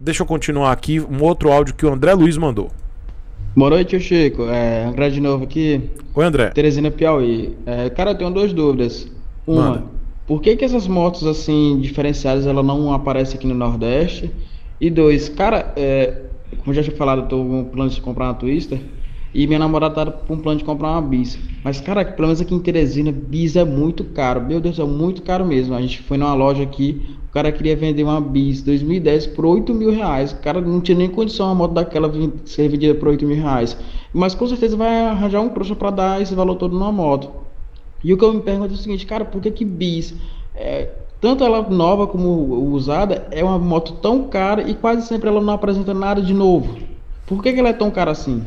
Deixa eu continuar aqui, um outro áudio que o André Luiz mandou. Boa noite, Chico. É, André de novo aqui. Oi, André. Teresina Piauí. É, cara, eu tenho duas dúvidas. Uma, Manda. por que, que essas motos assim diferenciadas ela não aparece aqui no Nordeste? E dois, cara, é, como já tinha falado, eu tô com plano de comprar uma Twister. E minha namorada tá com um plano de comprar uma bis. Mas, cara, pelo menos aqui em Teresina, bis é muito caro. Meu Deus, é muito caro mesmo. A gente foi numa loja aqui, o cara queria vender uma bis 2010 por 8 mil reais. O cara não tinha nem condição a moto daquela ser vendida por 8 mil reais. Mas com certeza vai arranjar um trouxa para dar esse valor todo numa moto. E o que eu me pergunto é o seguinte, cara, por que que bis... É, tanto ela nova como usada é uma moto tão cara e quase sempre ela não apresenta nada de novo. Por que, que ela é tão cara assim?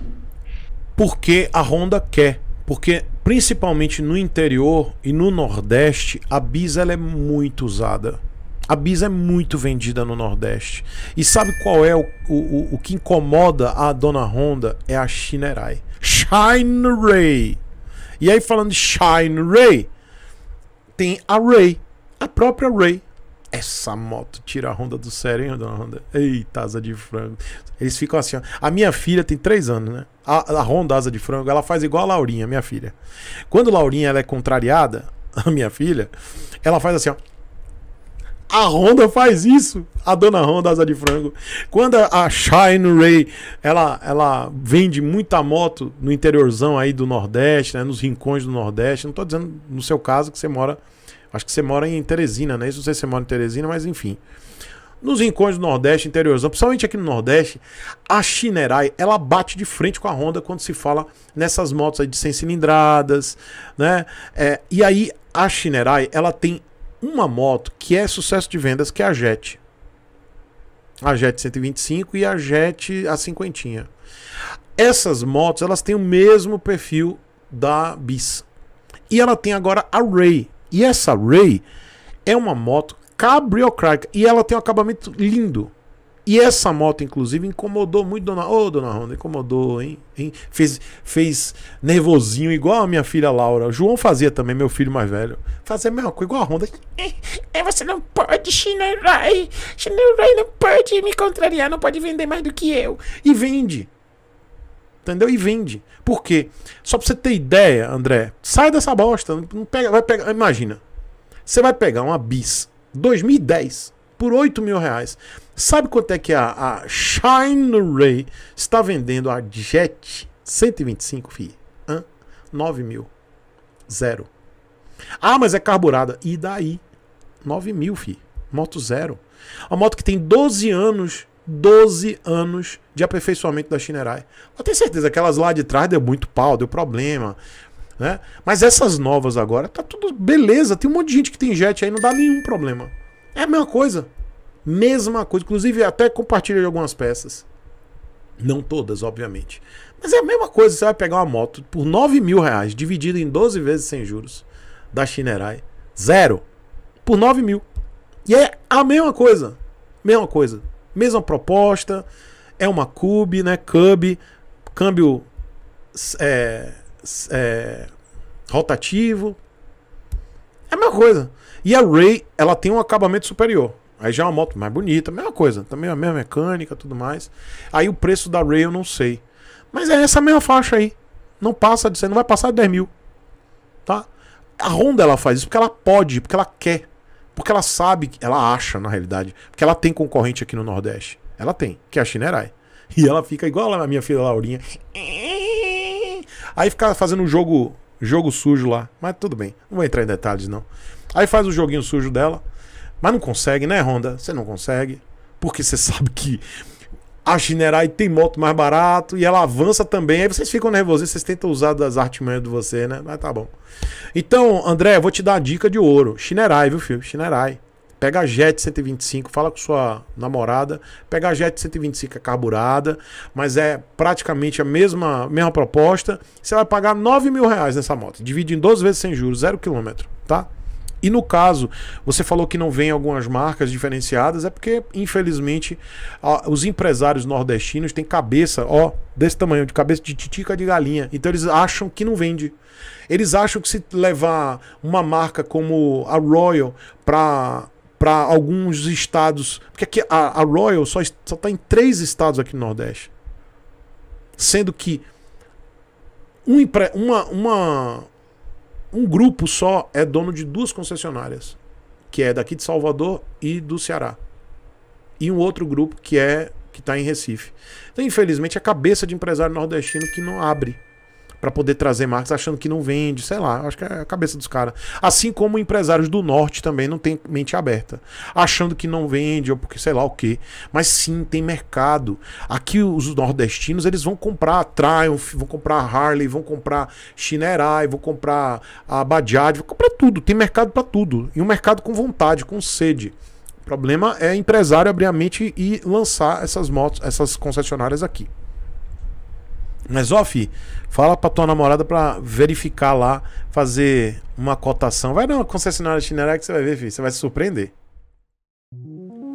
porque a Honda quer. Porque principalmente no interior e no Nordeste, a Bisa é muito usada. A Bisa é muito vendida no Nordeste. E sabe qual é o, o, o que incomoda a dona Honda? É a Shinerai. Shine Ray. E aí falando de Shine Ray, tem a Ray, a própria Ray. Essa moto tira a Honda do sério, hein, dona Honda? Eita, asa de frango. Eles ficam assim, ó. A minha filha tem três anos, né? A, a Honda asa de frango, ela faz igual a Laurinha, minha filha. Quando a Laurinha ela é contrariada, a minha filha, ela faz assim, ó. A Honda faz isso. A dona Honda asa de frango. Quando a Shine Ray, ela, ela vende muita moto no interiorzão aí do Nordeste, né, nos rincões do Nordeste. Não tô dizendo no seu caso que você mora Acho que você mora em Teresina, né? Isso não sei se você mora em Teresina, mas enfim. Nos rincões do Nordeste, interiores, principalmente aqui no Nordeste, a Shinerai, ela bate de frente com a Honda quando se fala nessas motos aí de 100 cilindradas, né? É, e aí, a Shinerai, ela tem uma moto que é sucesso de vendas, que é a Jet. A Jet 125 e a Jet a cinquentinha. Essas motos, elas têm o mesmo perfil da Bis. E ela tem agora a Ray, e essa Ray é uma moto cabriocrática e ela tem um acabamento lindo. E essa moto, inclusive, incomodou muito Dona. Ô, oh, Dona Ronda, incomodou, hein? hein? Fez, fez nervosinho, igual a minha filha Laura. O João fazia também, meu filho mais velho. Fazia a mesma coisa, igual a Ronda. É, é, você não pode, Shinerai. Shinerai não pode me contrariar, não pode vender mais do que eu. E vende. Entendeu? E vende. Por quê? Só pra você ter ideia, André, sai dessa bosta. Não pega, vai pegar, imagina. Você vai pegar uma bis 2010 por 8 mil reais. Sabe quanto é que a, a Shine Ray está vendendo a Jet 125, fi? Hã? 9 mil. Zero. Ah, mas é carburada. E daí? 9 mil, fi. Moto zero. Uma moto que tem 12 anos 12 anos de aperfeiçoamento da Shinerai. Eu tenho certeza que elas lá de trás deu muito pau, deu problema. Né? Mas essas novas agora, tá tudo beleza. Tem um monte de gente que tem jet aí, não dá nenhum problema. É a mesma coisa. Mesma coisa. Inclusive, até compartilha de algumas peças. Não todas, obviamente. Mas é a mesma coisa. Você vai pegar uma moto por 9 mil reais, dividida em 12 vezes sem juros, da Shinerai. Zero. Por 9 mil. E é a mesma coisa. Mesma coisa. Mesma proposta, é uma cube, né? cube câmbio é, é, rotativo. É a mesma coisa. E a Ray, ela tem um acabamento superior. Aí já é uma moto mais bonita, mesma coisa. Também a mesma mecânica, tudo mais. Aí o preço da Ray eu não sei. Mas é essa mesma faixa aí. Não passa de 100, não vai passar de 10 mil. Tá? A Honda ela faz isso porque ela pode, porque ela quer. Porque ela sabe, ela acha na realidade, que ela tem concorrente aqui no Nordeste. Ela tem, que é a Shinerai. E ela fica igual a minha filha Laurinha. Aí fica fazendo um jogo, jogo sujo lá. Mas tudo bem, não vou entrar em detalhes não. Aí faz o joguinho sujo dela. Mas não consegue, né, Honda? Você não consegue. Porque você sabe que a Shinerai tem moto mais barato e ela avança também. Aí vocês ficam nervosos, vocês tentam usar das artimanhas de você, né? Mas tá bom. Então, André, eu vou te dar a dica de ouro. Shinerai, viu, filho? Shinerai. Pega a Jet 125, fala com sua namorada. Pega a Jet 125 é carburada, mas é praticamente a mesma, mesma proposta. Você vai pagar 9 mil reais nessa moto. Divide em 12 vezes sem juros, zero quilômetro, tá? E no caso, você falou que não vem algumas marcas diferenciadas, é porque, infelizmente, os empresários nordestinos têm cabeça, ó, desse tamanho, de cabeça de titica de galinha. Então eles acham que não vende. Eles acham que se levar uma marca como a Royal para para alguns estados, porque aqui a, a Royal só está em três estados aqui no Nordeste, sendo que um, uma, uma, um grupo só é dono de duas concessionárias, que é daqui de Salvador e do Ceará. E um outro grupo que é que está em Recife. Então, infelizmente, é cabeça de empresário nordestino que não abre para poder trazer marcas achando que não vende, sei lá, acho que é a cabeça dos caras. Assim como empresários do norte também não tem mente aberta, achando que não vende ou porque sei lá o quê. Mas sim, tem mercado. Aqui os nordestinos, eles vão comprar Triumph, vão comprar Harley, vão comprar Shinerai, vão comprar a Bajaj, vão comprar tudo, tem mercado para tudo. E um mercado com vontade, com sede. O problema é empresário abrir a mente e lançar essas motos, essas concessionárias aqui. Mas, ó, fi, fala pra tua namorada pra verificar lá, fazer uma cotação. Vai na concessionária itinerária que você vai ver, fi. Você vai se surpreender.